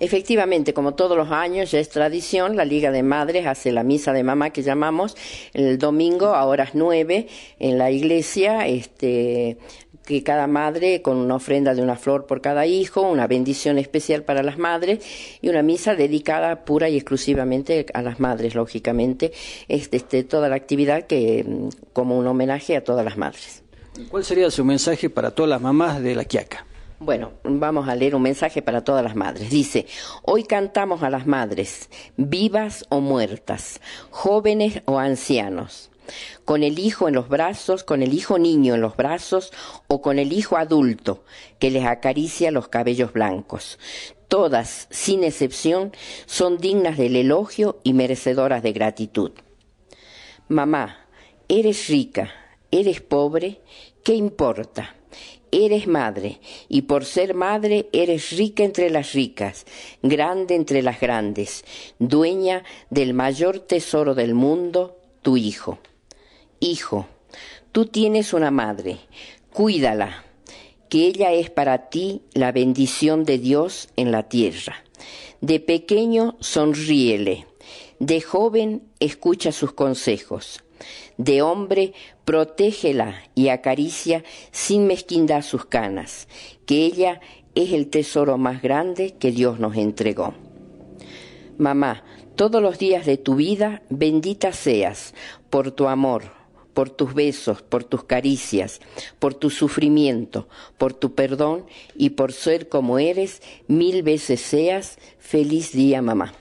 Efectivamente, como todos los años, ya es tradición, la Liga de Madres hace la misa de mamá que llamamos el domingo a horas nueve en la iglesia, este, que cada madre con una ofrenda de una flor por cada hijo, una bendición especial para las madres y una misa dedicada pura y exclusivamente a las madres, lógicamente, este, este toda la actividad que mm, como un homenaje a todas las madres. ¿Cuál sería su mensaje para todas las mamás de La Quiaca? Bueno, vamos a leer un mensaje para todas las madres. Dice, hoy cantamos a las madres, vivas o muertas, jóvenes o ancianos, con el hijo en los brazos, con el hijo niño en los brazos o con el hijo adulto que les acaricia los cabellos blancos. Todas, sin excepción, son dignas del elogio y merecedoras de gratitud. Mamá, eres rica, eres pobre, ¿qué importa? eres madre, y por ser madre eres rica entre las ricas, grande entre las grandes, dueña del mayor tesoro del mundo, tu hijo. Hijo, tú tienes una madre, cuídala, que ella es para ti la bendición de Dios en la tierra. De pequeño sonríele, de joven escucha sus consejos. De hombre protégela y acaricia sin mezquindad sus canas, que ella es el tesoro más grande que Dios nos entregó. Mamá, todos los días de tu vida, bendita seas por tu amor, por tus besos, por tus caricias, por tu sufrimiento, por tu perdón y por ser como eres, mil veces seas. Feliz día, mamá.